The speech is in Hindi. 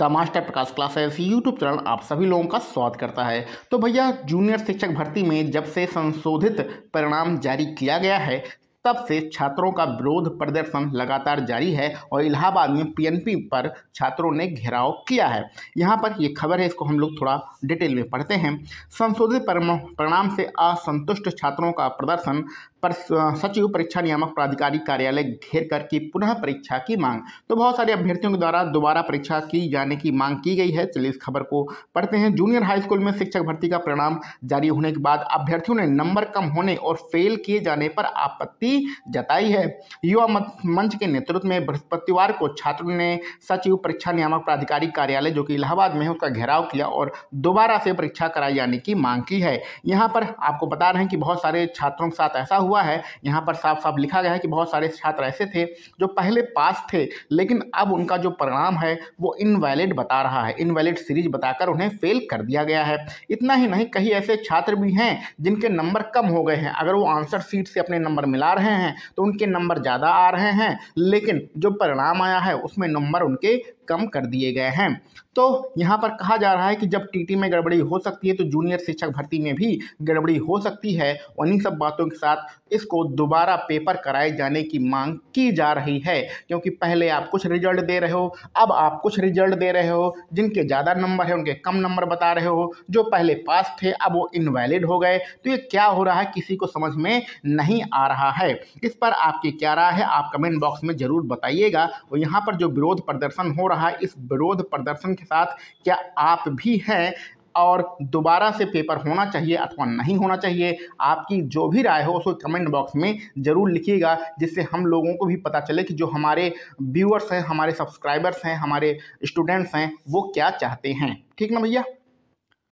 the master Prakash classes YouTube channel आप सभी लोगों का स्वागत करता है तो भैया जूनियर शिक्षक भर्ती में जब से संशोधित परिणाम जारी किया गया है तब से छात्रों का विरोध प्रदर्शन लगातार जारी है और इलाहाबाद में पीएनपी पर छात्रों ने घेराव किया है यहाँ पर ये खबर है इसको हम लोग थोड़ा डिटेल में पढ़ते हैं संशोधित परिणाम से असंतुष्ट छात्रों का प्रदर्शन पर सचिव परीक्षा नियामक प्राधिकारी कार्यालय घेर कर की पुनः परीक्षा की मांग तो बहुत सारे अभ्यर्थियों के द्वारा दोबारा परीक्षा की जाने की मांग की गई है चलिए इस खबर को पढ़ते हैं जूनियर हाई स्कूल में शिक्षक भर्ती का परिणाम जारी होने के बाद अभ्यर्थियों ने नंबर कम होने और फेल किए जाने पर आपत्ति जताई है युवा मंच के नेतृत्व में बृहस्पतिवार को छात्रों ने सचिव परीक्षा नियामक प्राधिकारी कार्यालय जो कि इलाहाबाद में है उसका घेराव किया और दोबारा से परीक्षा कराए जाने की मांग की है यहाँ पर आपको बता रहे हैं कि बहुत सारे छात्रों के साथ ऐसा हुआ हुआ है यहाँ पर साफ साफ लिखा गया है कि बहुत सारे छात्र ऐसे थे जो पहले पास थे लेकिन अब उनका जो परिणाम है वो इनवैलिड बता रहा है इनवैलिड सीरीज बताकर उन्हें फेल कर दिया गया है इतना ही नहीं कहीं ऐसे छात्र भी हैं जिनके नंबर कम हो गए हैं अगर वो आंसर सीट से अपने नंबर मिला रहे हैं तो उनके नंबर ज़्यादा आ रहे हैं लेकिन जो परिणाम आया है उसमें नंबर उनके कम कर दिए गए हैं तो यहाँ पर कहा जा रहा है कि जब टीटी में गड़बड़ी हो सकती है तो जूनियर शिक्षक भर्ती में भी गड़बड़ी हो सकती है उन्हीं सब बातों के साथ इसको दोबारा पेपर कराए जाने की मांग की जा रही है क्योंकि पहले आप कुछ रिजल्ट दे रहे हो अब आप कुछ रिजल्ट दे रहे हो जिनके ज़्यादा नंबर है उनके कम नंबर बता रहे हो जो पहले पास थे अब वो इनवैलिड हो गए तो ये क्या हो रहा है किसी को समझ में नहीं आ रहा है इस पर आपकी क्या राय है आप कमेंट बॉक्स में ज़रूर बताइएगा और यहाँ पर जो विरोध प्रदर्शन हो रहा है इस विरोध प्रदर्शन के साथ क्या आप भी हैं और दोबारा से पेपर होना चाहिए अथवा नहीं होना चाहिए आपकी जो भी राय हो उसको कमेंट बॉक्स में ज़रूर लिखिएगा जिससे हम लोगों को भी पता चले कि जो हमारे व्यूअर्स हैं हमारे सब्सक्राइबर्स हैं हमारे स्टूडेंट्स हैं वो क्या चाहते हैं ठीक ना भैया